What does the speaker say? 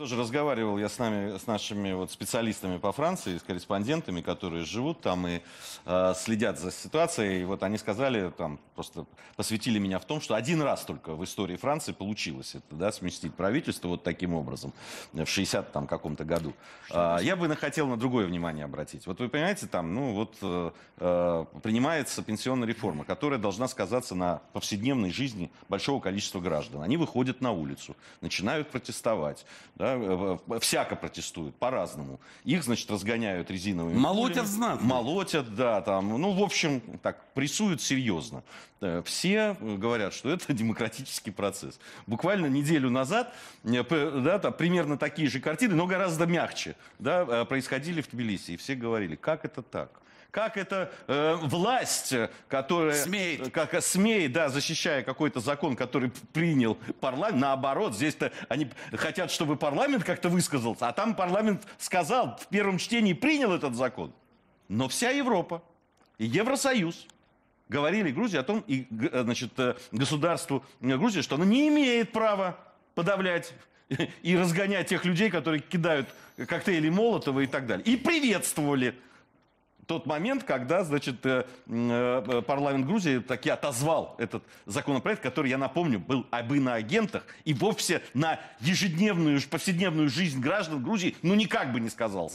Тоже разговаривал я с нами, с нашими вот специалистами по Франции, с корреспондентами, которые живут там и э, следят за ситуацией. И вот они сказали, там просто посвятили меня в том, что один раз только в истории Франции получилось это, да, сместить правительство вот таким образом в 60 там каком-то году. Э, я бы хотел на другое внимание обратить. Вот вы понимаете, там, ну вот э, э, принимается пенсионная реформа, которая должна сказаться на повседневной жизни большого количества граждан. Они выходят на улицу, начинают протестовать, да, всяко протестуют, по-разному. Их, значит, разгоняют резиновыми. Молотят пулями, знатно. Молотят, да, там, ну, в общем, так, прессуют серьезно. Э, все э, говорят, что это демократический процесс. Буквально неделю назад, э, да, там, примерно такие же картины, но гораздо мягче, да, происходили в Тбилиси. И все говорили, как это так? как это э, власть, которая смеет, как, смеет да, защищая какой-то закон, который принял парламент, наоборот, здесь-то они хотят, чтобы парламент парламент как-то высказался, а там парламент сказал, в первом чтении принял этот закон. Но вся Европа и Евросоюз говорили Грузии о том, и, э, значит, э, государству э, Грузии, что она не имеет права подавлять и разгонять тех людей, которые кидают коктейли Молотова и так далее. И приветствовали тот момент, когда, значит, э, э, э, парламент Грузии таки отозвал этот законопроект, который, я напомню, был об иноагентах и вовсе на ежедневную, повседневную жизнь граждан Грузии, ну, никак бы не сказался.